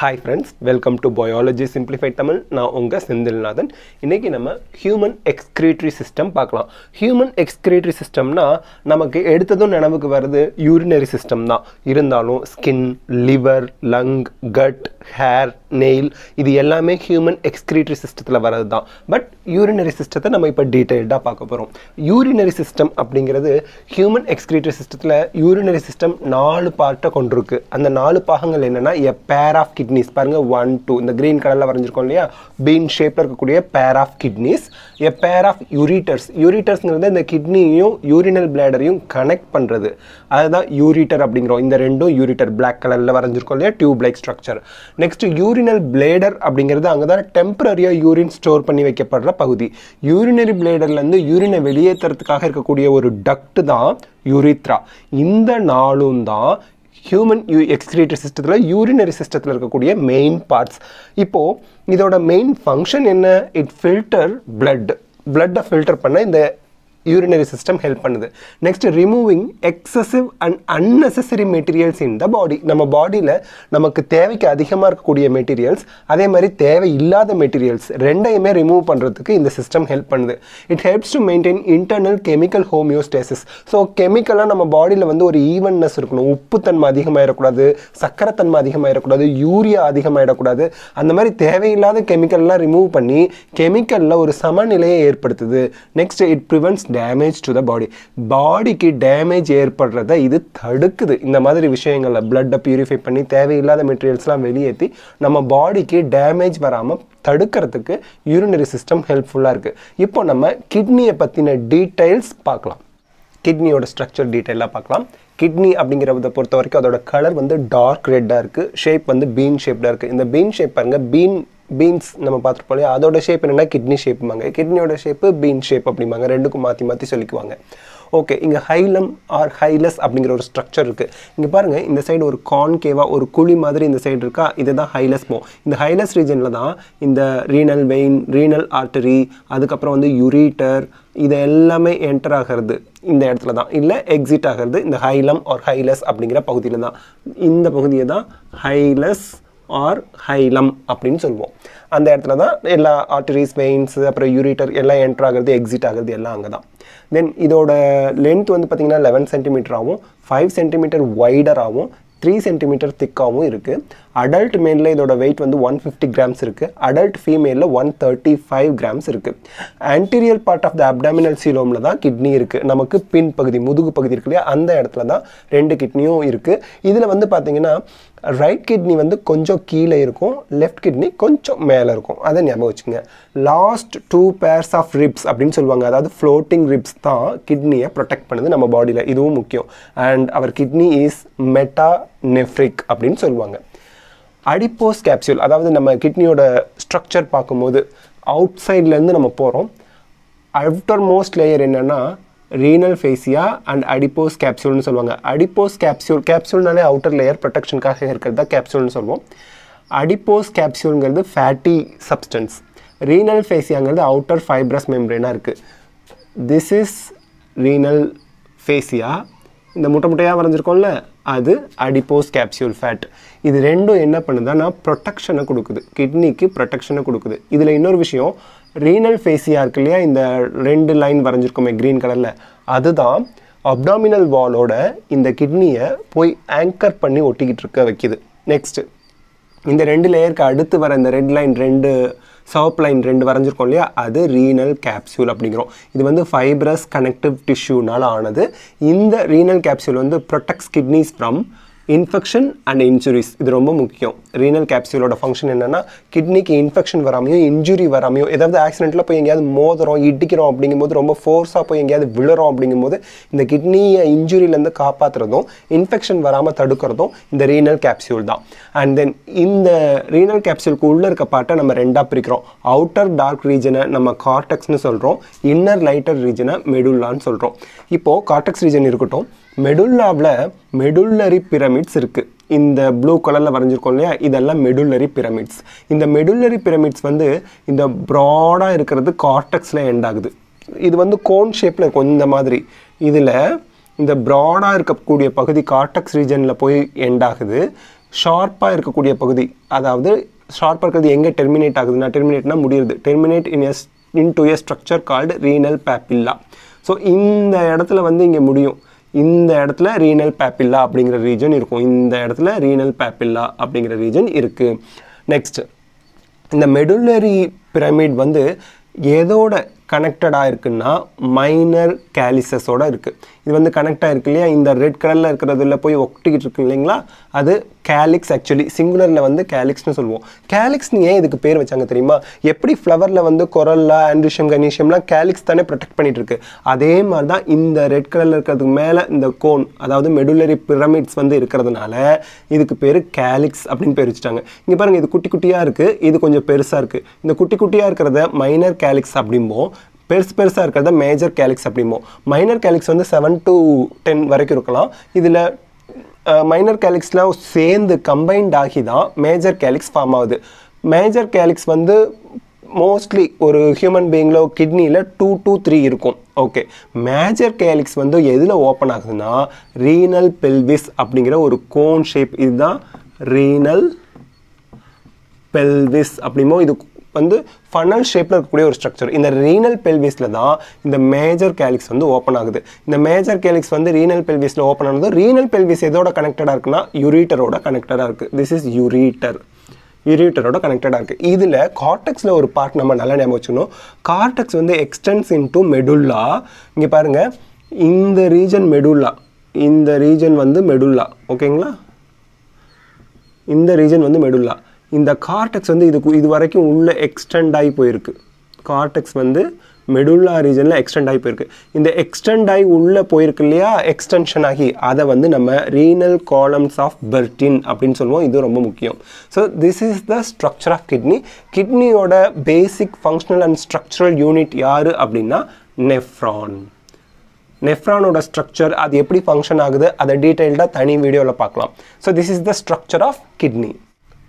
hi friends welcome to biology simplified Tamil நான் உங்கள் செந்தில்நாதன் இன்றைக்கி நம்ம ஹியூமன் எக்ஸ்கிரேட்டரி சிஸ்டம் பார்க்கலாம் ஹியூமன் எக்ஸ்கிரேட்டரி சிஸ்டம்னா நமக்கு எடுத்ததும் நினைவுக்கு வர்றது யூரினரி சிஸ்டம் தான் இருந்தாலும் skin liver lung gut hair nail இது எல்லாமே ஹியூமன் எக்ஸ்கிரேட்டரி சிஸ்டத்தில் வர்றது தான் பட் யூரினரி சிஸ்டத்தை நம்ம இப்போ டீட்டெயில்டாக பார்க்க போகிறோம் யூரினரி சிஸ்டம் அப்படிங்கிறது ஹியூமன் எக்ஸ்கிரேட்டரி சிஸ்டத்தில் யூரினரி சிஸ்டம் நாலு பார்ட்டை கொண்டிருக்கு அந்த நாலு பாகங்கள் என்னென்னா a pair of kid kidneys பாருங்கள் ஒன் டூ இந்த க்ரீன் கலரில் வரைஞ்சிருக்கோம் இல்லையா பீன் ஷேப்பில் இருக்கக்கூடிய pair of kidneys a pair of ureters யூரிட்டர்ஸ்ங்கிறது இந்த கிட்னியையும் யூரினல் பிளேடரையும் கனெக்ட் பண்ணுறது அதுதான் யூரிட்டர் அப்படிங்கிறோம் இந்த ரெண்டும் யூரிட்டர் பிளாக் கலரில் வரைஞ்சிருக்கோம் இல்லையா tube like structure next urinal bladder அப்படிங்கிறது அங்கே தான் டெம்பரரியாக யூரின் ஸ்டோர் பண்ணி வைக்கப்படுற பகுதி யூரினரி பிளேடர்லேருந்து யூரினை வெளியேற்றுறதுக்காக இருக்கக்கூடிய ஒரு டக்ட் தான் யூரித்ரா இந்த நாளும் தான் ஹியூமன் யூ எக்ஸ்கிரீட்டரி சிஸ்டத்தில் யூரினரி சிஸ்டத்தில் இருக்கக்கூடிய மெயின் பார்ட்ஸ் இப்போது இதோட மெயின் ஃபங்க்ஷன் என்ன இட் ஃபில்டர் பிளட் பிளட்டை ஃபில்டர் பண்ண இந்த யூரினரி சிஸ்டம் ஹெல்ப் பண்ணுது next removing excessive and unnecessary materials in the body நம்ம பாடியில் நமக்கு தேவைக்கு அதிகமாக இருக்கக்கூடிய மெட்டீரியல்ஸ் அதே மாதிரி தேவை இல்லாத மெட்டீரியல்ஸ் ரெண்டையுமே ரிமூவ் பண்ணுறதுக்கு இந்த சிஸ்டம் ஹெல்ப் பண்ணுது it helps to maintain internal chemical homeostasis so கெமிக்கலாக நம்ம பாடியில் வந்து ஒரு ஈவன்னஸ் இருக்கணும் உப்புத்தன்மை அதிகமாகிடக்கூடாது சக்கரத்தன்மை அதிகமாகிடக்கூடாது யூரியா அதிகமாகிடக்கூடாது அந்த மாதிரி தேவையில்லாத கெமிக்கல்லாம் ரிமூவ் பண்ணி கெமிக்கலில் ஒரு சமநிலையை ஏற்படுத்துது next it prevents damage to the body பாடிக்கு டேமேஜ் ஏற்படுறத இது தடுக்குது இந்த மாதிரி விஷயங்களில் பிளட்டை ப்யூரிஃபை பண்ணி தேவையில்லாத மெட்டீரியல்ஸ்லாம் வெளியேற்றி நம்ம பாடிக்கு டேமேஜ் வராமல் தடுக்கிறதுக்கு யூரினரி சிஸ்டம் ஹெல்ப்ஃபுல்லாக இருக்குது இப்போ நம்ம கிட்னியை பற்றின டீட்டெயில்ஸ் பார்க்கலாம் கிட்னியோட ஸ்ட்ரக்சர் டீட்டெயிலாக பார்க்கலாம் கிட்னி அப்படிங்கிறத பொறுத்த வரைக்கும் அதோட கலர் வந்து டார்க் ரெட்டாக இருக்குது ஷேப் வந்து பீன் ஷேப்டாக இருக்குது இந்த பீன் ஷேப் பாருங்கள் பீன் பீன்ஸ் நம்ம பார்த்துருப்போம் இல்லையா அதோட ஷேப் என்னென்னா கிட்னி ஷேப்புமாங்க கிட்னியோட ஷேப்பு பீன் ஷேப் அப்படிம்பாங்க ரெண்டுக்கும் மாற்றி மாற்றி சொல்லிக்குவாங்க ஓகே இங்கே ஹைலம் ஆர் ஹைலஸ் அப்படிங்கிற ஒரு ஸ்ட்ரக்சர் இருக்குது இங்கே பாருங்கள் இந்த சைடு ஒரு கான்கேவாக ஒரு குழி மாதிரி இந்த சைடு இருக்கா இதை தான் ஹைலஸ் போ இந்த ஹைலஸ் ரீஜனில் தான் இந்த ரீனல் வெயின் ரீனல் ஆர்டரி அதுக்கப்புறம் வந்து யுரீட்டர் இது எல்லாமே என்டர் ஆகிறது இந்த இடத்துல தான் இல்லை எக்ஸிட் ஆகிறது இந்த ஹைலம் ஆர் ஹைலஸ் அப்படிங்கிற பகுதியில் தான் இந்த பகுதியை தான் ஹைலஸ் ஆர் ஹைலம் அப்படின்னு சொல்லுவோம் அந்த இடத்துல தான் எல்லா ஆர்டரிஸ் வெயின்ஸ் அப்புறம் யூரிட்டர் எல்லாம் என்ட்ரு ஆகிறது எக்ஸிட் ஆகிறது எல்லாம் அங்கே தான் தென் இதோட லென்த் வந்து பார்த்திங்கன்னா லெவன் சென்டிமீட்டராகவும் ஃபைவ் சென்டிமீட்டர் வைடராகவும் த்ரீ சென்டிமீட்டர் திக்காகவும் இருக்குது அடல்ட் மேலில் இதோட வெயிட் வந்து ஒன் ஃபிஃப்டி கிராம்ஸ் இருக்குது அடல்ட் ஃபீமேலில் ஒன் தேர்ட்டி ஃபைவ் கிராம்ஸ் இருக்குது anterior part of the abdominal சீலோமில் தான் கிட்னி இருக்குது நமக்கு பின் பகுதி முதுகு பகுதி இருக்கு இல்லையா அந்த இடத்துல தான் ரெண்டு கிட்னியும் இருக்குது இதில் வந்து பார்த்திங்கன்னா ரைட் கிட்னி வந்து கொஞ்சம் கீழே இருக்கும் லெஃப்ட் கிட்னி கொஞ்சம் மேலே இருக்கும் அதை ஞாபகம் வச்சுக்கோங்க last two pairs of ribs அப்படின்னு சொல்லுவாங்க அதாவது ஃப்ளோட்டிங் ரிப்ஸ் தான் கிட்னியை ப்ரொடெக்ட் பண்ணுது நம்ம பாடியில் இதுவும் முக்கியம் and our kidney is metanephric அப்படின்னு சொல்லுவாங்க அடிப்போஸ் கேப்சியூல் அதாவது நம்ம கிட்னியோட ஸ்ட்ரக்சர் பார்க்கும்போது அவுட் சைட்லேருந்து நம்ம போகிறோம் அவுட்டர் மோஸ்ட் லேயர் என்னென்னா ரீனல் ஃபேசியா அண்ட் அடிப்போஸ் கேப்சியூல்னு சொல்லுவாங்க அடிப்போஸ் கேப்சியூல் கேப்சியூல்னாலே அவுட்டர் லேயர் ப்ரொடெக்ஷனுக்காக இருக்கிறது தான் கேப்சியூல்னு சொல்லுவோம் அடிப்போஸ் கேப்சியூலுங்கிறது ஃபேட்டி சப்ஸ்டன்ஸ் ரீனல் ஃபேசியாங்கிறது அவுட்டர் ஃபைப்ரஸ் மெம்ரேனாக இருக்குது திஸ் இஸ் ரீனல் ஃபேசியா இந்த முட்டை முட்டையாக வரைஞ்சிருக்கோம்ல அது அடிப்போஸ் கேப்சியூல் ஃபேட் இது ரெண்டும் என்ன பண்ணுதுன்னா ப்ரொட்டக்ஷனை கொடுக்குது கிட்னிக்கு ப்ரொட்டக்ஷனை கொடுக்குது இதில் இன்னொரு விஷயம் ரீனல் ஃபேஸியாக இருக்கு இல்லையா இந்த ரெண்டு லைன் வரைஞ்சிருக்குமே க்ரீன் கலரில் அதுதான் அப்டாமினல் வாலோட இந்த கிட்னியை போய் ஆங்கர் பண்ணி ஒட்டிக்கிட்டு இருக்க வைக்கிது நெக்ஸ்ட்டு இந்த ரெண்டு லேயருக்கு அடுத்து வர இந்த ரெட் லைன் ரெண்டு சவப் லைன் ரெண்டு வரைஞ்சிருக்கோம் இல்லையா அது ரீனல் கேப்சியூல் அப்படிங்கிறோம் இது வந்து ஃபைப்ரஸ் கனெக்டிவ் டிஷ்யூனால் ஆனது இந்த ரீனல் கேப்சியூல் வந்து protects kidneys from infection and injuries இது ரொம்ப முக்கியம் ரீனல் கேப்சூலோட ஃபங்க்ஷன் என்னென்னா கிட்னிக்கு இன்ஃபெக்ஷன் வராமையோ இன்ஜுரி வராமையோ ஏதாவது ஆக்சிடென்ட்டில் போய் எங்கேயாவது மோதுறோம் இடிக்கிறோம் அப்படிங்கும்போது ரொம்ப ஃபோர்ஸாக போய் எங்கேயாவது விழுறோம் அப்படிங்கும்போது இந்த கிட்னியை இன்ஜுரியிலேருந்து காப்பாற்றுறதும் இன்ஃபெக்ஷன் வராமல் தடுக்கிறதும் இந்த ரீனல் கேப்சியூல் தான் அண்ட் தென் இந்த ரீனல் கேப்சியூல்க்கு உள்ளே இருக்க பாட்டை நம்ம ரெண்டாக பிரிக்கிறோம் அவுட்டர் டார்க் ரீஜனை நம்ம கார்டெக்ஸ்னு சொல்கிறோம் இன்னர் லைட்டர் ரீஜனை மெடுல்லான்னு சொல்கிறோம் இப்போது கார்டெக்ஸ் ரீஜன் இருக்கட்டும் மெடுல்லாவில் மெடுல்லரி பிரமிட்ஸ் இருக்குது இந்த ப்ளூ கலரில் வரைஞ்சிருக்கோம் இல்லையா இதெல்லாம் மெடுல்லரி பிரமிட்ஸ் இந்த மெடுல்லரி பிரமிட்ஸ் வந்து இந்த ப்ராடாக இருக்கிறது கார்டெக்ஸில் எண்ட் ஆகுது இது வந்து கோன் ஷேப்பில் இருக்கும் இந்த மாதிரி இதில் இந்த ப்ராடாக இருக்கக்கூடிய பகுதி கார்டெக்ஸ் ரீஜனில் போய் எண்ட் ஆகுது ஷார்ப்பாக இருக்கக்கூடிய பகுதி அதாவது ஷார்ப்பாக இருக்கிறது எங்கே டெர்மினேட் ஆகுதுன்னா டெர்மினேட்னா முடியுது டெர்மினேட் இன் எஸ் into a structure called renal papilla so இந்த இடத்துல வந்து இங்கே முடியும் இந்த இடத்துல ரீனல் பேப்பில்லா அப்படிங்கிற ரீஜன் இருக்கும் இந்த இடத்துல ரீனல் பேப்பில்லா அப்படிங்கிற ரீஜன் இருக்குது நெக்ஸ்ட் இந்த மெடுலரி பிரமிட் வந்து எதோட கனெக்டடாக இருக்குன்னா மைனர் கேலிசஸோடு இருக்குது இது வந்து கனெக்ட் ஆகிருக்கு இல்லையா இந்த ரெட் கலரில் இருக்கிறதுல போய் ஒட்டிக்கிட்டு இருக்கு இல்லைங்களா அது கேலிக்ஸ் ஆக்சுவலி சிங்குலரில் வந்து கேலிக்ஸ்னு சொல்லுவோம் கேலிக்ஸ்னு ஏன் இதுக்கு பேர் வச்சாங்க தெரியுமா எப்படி ஃப்ளவரில் வந்து கொரல்லா ஆண்ட்ரிஷம் கனீஷியம்லாம் கேலிக்ஸ் தானே ப்ரொடெக்ட் பண்ணிட்டு இருக்கு அதே மாதிரி தான் இந்த ரெட் கலரில் இருக்கிறதுக்கு மேலே இந்த கோன் அதாவது மெடுலரி பிரமிட்ஸ் வந்து இருக்கிறதுனால இதுக்கு பேர் கேலிக்ஸ் அப்படின்னு பேர் வச்சுட்டாங்க இங்கே பாருங்கள் இது குட்டி குட்டியாக இருக்குது இது கொஞ்சம் பெருசாக இருக்குது இந்த குட்டி குட்டியாக இருக்கிறத மைனர் கேலிக்ஸ் அப்படிம்போம் பெருசு பெருசாக இருக்கிறத மேஜர் கேலிக்ஸ் அப்படிமோ மைனர் கேலிக்ஸ் வந்து செவன் டு டென் வரைக்கும் இருக்கலாம் இதில் மைனர் கேலிக்ஸ்லாம் சேர்ந்து கம்பைன்ட் ஆகி தான் மேஜர் கேலிக்ஸ் ஃபார்ம் ஆகுது மேஜர் கேலிக்ஸ் வந்து மோஸ்ட்லி ஒரு ஹியூமன் பீயிங்கில் கிட்னியில் டூ டூ த்ரீ இருக்கும் ஓகே மேஜர் கேலிக்ஸ் வந்து எதில் ஓப்பன் ஆகுதுன்னா ரீனல் பெல்விஸ் அப்படிங்கிற ஒரு கோன் ஷேப் இதுதான் ரீனல் பெல்விஸ் அப்படிமோ இது வந்து ஃபனல் ஷேப்பில் இருக்கக்கூடிய ஒரு ஸ்ட்ரக்சர் இந்த ரீனல் பெல்விஸில் தான் இந்த மேஜர் கேலிக்ஸ் வந்து ஓப்பன் ஆகுது இந்த மேஜர் கேலிக்ஸ் வந்து ரீனல் பெல்விஸில் ஓப்பன் ஆனது ரீனல் பெல்விஸ் எதோட கனெக்டடாக இருக்குன்னா யூரீட்டரோட கனெக்டடாக இருக்குது திஸ் இஸ் யூரீட்டர் யூரீட்டரோட கனெக்டடாக இருக்குது இதில் கார்டெக்ஸில் ஒரு பார்ட் நம்ம நல்லா ஞாபகம் வச்சுக்கணும் கார்டெக்ஸ் வந்து எக்ஸ்டென்ஸ் இன் டு மெடுல்லா இங்கே பாருங்கள் இந்த ரீஜன் மெடுல்லா இந்த ரீஜன் வந்து மெடுல்லா ஓகேங்களா இந்த ரீஜன் வந்து மெடுல்லா இந்த கார்டெக்ஸ் வந்து இதுக்கு இது வரைக்கும் உள்ளே எக்ஸ்டெண்ட் ஆகி போயிருக்கு கார்டெக்ஸ் வந்து மெடுல்லா ரீஜனில் எக்ஸ்டெண்ட் ஆகி போயிருக்கு இந்த எக்ஸ்டெண்ட் ஆகி உள்ளே போயிருக்கு இல்லையா எக்ஸ்டென்ஷன் ஆகி அதை வந்து நம்ம ரீனல் காலம்ஸ் ஆஃப் பெர்டின் அப்படின்னு சொல்லுவோம் இது ரொம்ப முக்கியம் so this is the structure of kidney கிட்னியோட basic functional and structural unit யார் அப்படின்னா நெஃப்ரான் நெஃப்ரானோட ஸ்ட்ரக்சர் அது எப்படி ஃபங்க்ஷன் ஆகுது அதை டீட்டெயில்டாக தனி வீடியோவில் பார்க்கலாம் so this is the structure of kidney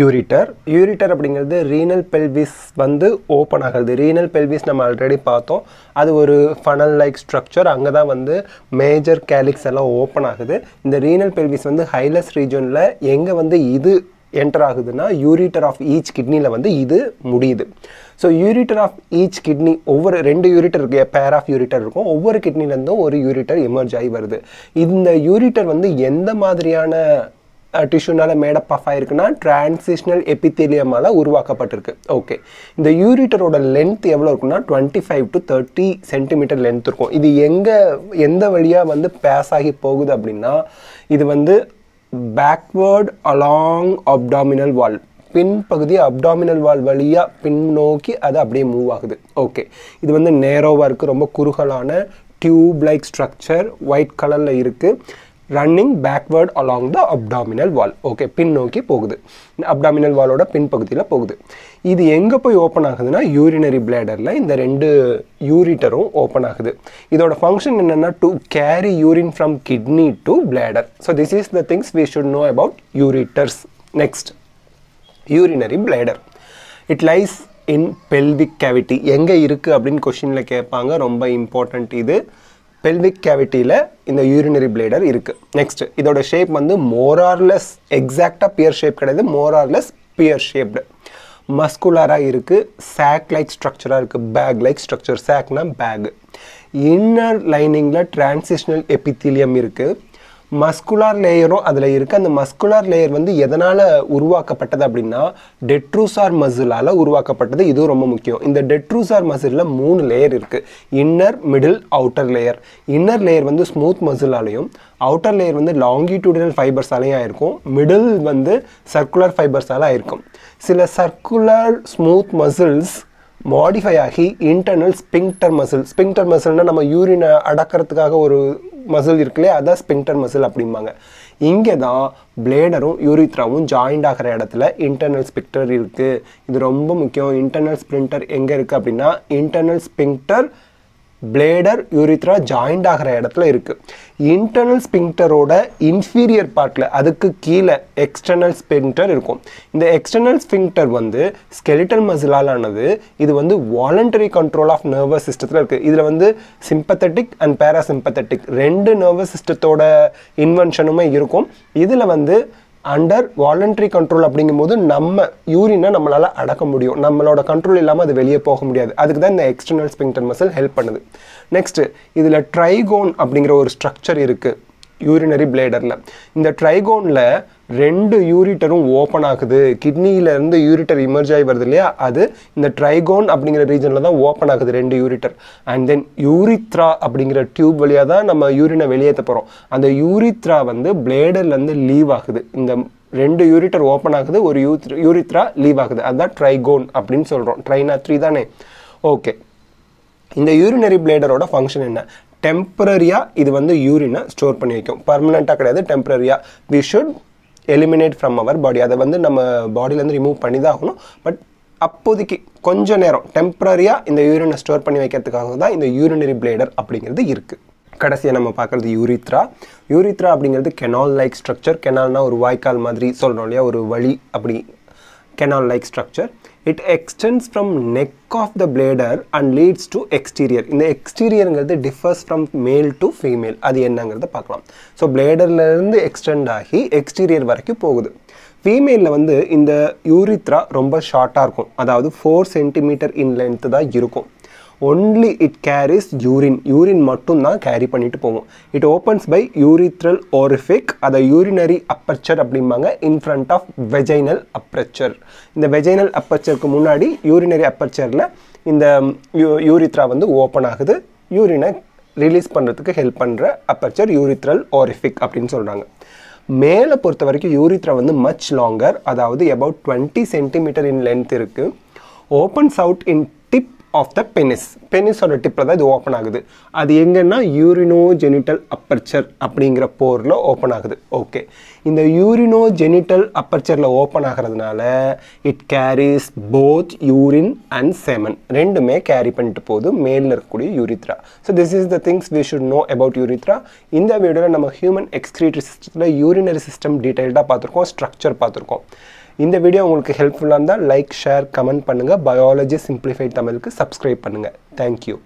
ureter ureter அப்படிங்கிறது ரீனல் பெல்விஸ் வந்து ஓப்பன் ஆகிறது ரீனல் பெல்விஸ் நம்ம ஆல்ரெடி பார்த்தோம் அது ஒரு ஃபனல் லைக் ஸ்ட்ரக்சர் அங்கே தான் வந்து மேஜர் கேலிக்ஸ் எல்லாம் ஓப்பன் ஆகுது இந்த ரீனல் பெல்விஸ் வந்து ஹைலஸ் ரீஜனில் எங்கே வந்து இது என்டர் ஆகுதுன்னா யூரிட்டர் ஆஃப் ஈச் கிட்னியில் வந்து இது முடியுது so ureter of each kidney ஒவ்வொரு ரெண்டு யூரிட்டர் இருக்கு பேர் ஆஃப் யூரிட்டர் இருக்கும் ஒவ்வொரு கிட்னிலேருந்தும் ஒரு யூரிட்டர் எமர்ஜ் ஆகி வருது இந்த யூரிட்டர் வந்து எந்த மாதிரியான டிஷ்யூனால் மேடப் ஆஃப் ஆயிருக்குன்னா டிரான்சிஷனல் எபித்தீலியமால் உருவாக்கப்பட்டிருக்கு ஓகே இந்த யூரிட்டரோட லென்த் எவ்வளோ இருக்குன்னா twenty five to thirty centimetre length இருக்கும் இது எங்கே எந்த வழியாக வந்து பேஸ் ஆகி போகுது அப்படின்னா இது வந்து பேக்வேர்ட் அலாங் அப்டாமினல் வால் பின்பகுதி அப்டாமினல் வால் வழியாக பின்னோக்கி அது அப்படியே மூவ் ஆகுது ஓகே இது வந்து நேரோவாக இருக்குது ரொம்ப குறுகலான டியூப் லைக் ஸ்ட்ரக்சர் ஒயிட் கலரில் இருக்குது running backward along the abdominal wall okay பின் நோக்கி போகுது அப்டாமினல் வாலோட பின்பகுதியில் போகுது இது எங்கே போய் ஓப்பன் ஆகுதுன்னா யூரினரி பிளேடரில் இந்த ரெண்டு யூரிட்டரும் ஓப்பன் ஆகுது இதோட ஃபங்க்ஷன் என்னென்னா to carry urine from kidney to bladder so this is the things we should know about ureters next urinary bladder it lies in pelvic cavity எங்கே இருக்குது அப்படின்னு கொஷினில் கேட்பாங்க ரொம்ப இம்பார்ட்டண்ட் இது பெல்விக் கேவிட்டியில் இந்த யூரினரி பிளேடர் இருக்குது நெக்ஸ்ட் இதோட ஷேப் வந்து மோரார்லெஸ் எக்ஸாக்டாக பியர் ஷேப் கிடையாது மோரார்லெஸ் பியர் ஷேப்டு மஸ்குலராக இருக்குது சேக் லைக் ஸ்ட்ரக்சராக இருக்குது பேக் லைக் ஸ்ட்ரக்சர் சாக்னா பேக் இன்னர் லைனிங்கில் டிரான்சிஷ்னல் எபித்திலியம் இருக்குது மஸ்குலார் லேயரும் அதில் இருக்குது அந்த மஸ்குலார் லேயர் வந்து எதனால் உருவாக்கப்பட்டது அப்படின்னா டெட்ரூசார் மசிலால் உருவாக்கப்பட்டது இதுவும் ரொம்ப முக்கியம் இந்த டெட்ரூசார் மசிலில் மூணு லேயர் இருக்குது inner middle outer layer inner layer வந்து ஸ்மூத் மசிலாலையும் அவுட்டர் லேயர் வந்து லாங்கிடியூடினல் ஃபைபர்ஸாலையும் ஆயிருக்கும் மிடில் வந்து சர்க்குலர் ஃபைபர்ஸால் ஆயிருக்கும் சில சர்க்குலர் ஸ்மூத் மசில்ஸ் மாடிஃபை ஆகி இன்டர்னல் ஸ்பிங்டர் மசில் ஸ்பிங்டர் மசில்னால் நம்ம யூரினை அடக்கிறதுக்காக ஒரு மசில் இருக்குல்லையே அதான் ஸ்பின்டர் மசில் அப்படிம்பாங்க இங்கே தான் பிளேடரும் யூரித்ராவும் ஜாயிண்ட் ஆகிற இடத்துல இன்டர்னல் ஸ்பிக்டர் இருக்குது இது ரொம்ப முக்கியம் இன்டர்னல் ஸ்பிரிண்டர் எங்கே இருக்குது அப்படின்னா internal sphincter bladder urethra joint ஆகிற இடத்துல இருக்குது இன்டர்னல் ஸ்பிங்டரோட இன்ஃபீரியர் பார்ட்டில் அதுக்கு கீழே எக்ஸ்டர்னல் ஸ்பிங்டர் இருக்கும் இந்த எக்ஸ்டர்னல் ஸ்பிங்டர் வந்து ஸ்கெலிட்டல் மசிலால் ஆனது இது வந்து வாலண்டரி கண்ட்ரோல் ஆஃப் நர்வஸ் சிஸ்டத்தில் இருக்குது இதில் வந்து சிம்பத்தட்டிக் அண்ட் பேராசிம்பத்தட்டிக் ரெண்டு நர்வஸ் சிஸ்டத்தோட இன்வென்ஷனுமே இருக்கும் இதில் வந்து அண்டர் வாலண்ட்ரி கண்ட்ரோல் அப்படிங்கும்போது நம்ம யூரினை நம்மளால் அடக்க முடியும் நம்மளோட கண்ட்ரோல் இல்லாமல் அது வெளியே போக முடியாது அதுக்கு தான் இந்த எக்ஸ்டர்னல் ஸ்பிங்டர் மசில் ஹெல்ப் பண்ணுது நெக்ஸ்ட்டு இதில் ட்ரைகோன் அப்படிங்கிற ஒரு ஸ்ட்ரக்சர் இருக்குது யூரினரி பிளேடரில் இந்த ட்ரைகோனில் ரெண்டு யூரிட்டரும் ஓப்பன் ஆகுது கிட்னியிலேருந்து யூரிட்டர் இமர்ஜ் ஆகி வருது இல்லையா அது இந்த ட்ரைகோன் அப்படிங்கிற ரீஜனில் தான் ஓப்பன் ஆகுது ரெண்டு யூரிட்டர் அண்ட் தென் யூரித்ரா அப்படிங்கிற டியூப் வழியாக தான் நம்ம யூரினை வெளியேற்ற போகிறோம் அந்த யூரித்ரா வந்து பிளேடர்லேருந்து லீவ் ஆகுது இந்த ரெண்டு யூரிட்டர் ஓப்பன் ஆகுது ஒரு யூத் யூரித்ரா லீவ் ஆகுது அதுதான் ட்ரைகோன் அப்படின்னு சொல்கிறோம் ட்ரைனா த்ரீ தானே ஓகே இந்த யூரினரி பிளேடரோட ஃபங்க்ஷன் என்ன டெம்பரரியாக இது வந்து யூரினை ஸ்டோர் பண்ணி வைக்கும் பர்மனெண்ட்டாக கிடையாது டெம்பரரியாக we should eliminate from our body அதை வந்து நம்ம பாடியிலேருந்து ரிமூவ் பண்ணி தான் ஆகணும் பட் அப்போதைக்கு கொஞ்சம் நேரம் டெம்பரரியாக இந்த யூரினை ஸ்டோர் பண்ணி வைக்கிறதுக்காக தான் இந்த யூரினரி பிளேடர் அப்படிங்கிறது இருக்குது கடைசியாக நம்ம பார்க்குறது யூரித்ரா யூரித்ரா அப்படிங்கிறது கெனால் லைக் ஸ்ட்ரக்சர் கெனால்னால் ஒரு வாய்க்கால் மாதிரி சொல்கிறோம் இல்லையா ஒரு வழி அப்படி canal like structure it extends from neck of the bladder and leads to exterior இந்த எக்ஸ்டீரியருங்கிறது differs from male to female அது என்னங்கிறத பார்க்கலாம் ஸோ பிளேடர்லேருந்து எக்ஸ்டெண்ட் ஆகி எக்ஸ்டீரியர் வரைக்கும் போகுது ஃபீமேலில் வந்து இந்த யூரித்ரா ரொம்ப ஷார்ட்டாக இருக்கும் அதாவது ஃபோர் சென்டிமீட்டர் இன் லென்த்து தான் இருக்கும் only it carries urine urine மட்டும்தான் கேரி பண்ணிட்டு போவோம் it opens by urethral orifice அதை யூரினரி அப்பர்ச்சர் அப்படிம்பாங்க இன் ஆஃப் வெஜைனல் அப்பர்ச்சர் இந்த வெஜைனல் அப்பர்ச்சருக்கு முன்னாடி யூரினரி அப்பர்ச்சரில் இந்த யூ யூரித்ரா வந்து ஓப்பன் ஆகுது யூரினை ரிலீஸ் பண்ணுறதுக்கு ஹெல்ப் பண்ணுற அப்பர்ச்சர் யூரித்ரல் ஓரிஃபிக் அப்படின்னு சொல்கிறாங்க மேலே பொறுத்த வரைக்கும் யூரித்ரா வந்து மச் லாங்கர் அதாவது about twenty centimeter in length இருக்குது opens out in of the penis பெனிஸோட டிப்பில் தான் இது ஓப்பன் ஆகுது அது எங்கன்னா ஜெனிட்டல் அப்பர்ச்சர் அப்படிங்கிற போரில் ஓப்பன் ஆகுது ஓகே இந்த யூரினோ ஜெனிட்டல் அப்பர்ச்சரில் ஓப்பன் ஆகிறதுனால it carries both urine and semen ரெண்டுமே கேரி பண்ணிட்டு போகுது மேலில் இருக்கக்கூடிய urethra so this is the things we should know about urethra இந்த வீடியோவில் நம்ம ஹியூமன் எக்ஸ்கிரீட்டரி சிஸ்டத்தில் யூரினரி சிஸ்டம் டீட்டெயில்டாக பார்த்துருக்கோம் ஸ்ட்ரக்சர் பார்த்துருக்கோம் இந்த வீடியோ உங்களுக்கு ஹெல்ப்ஃபுல்லாக இருந்தால் லைக் ஷேர் கமெண்ட் பண்ணுங்கள் பயாலஜி சிம்பிளிஃபைட் தமிழுக்கு சப்ஸ்கிரைப் பண்ணுங்கள் தேங்க்யூ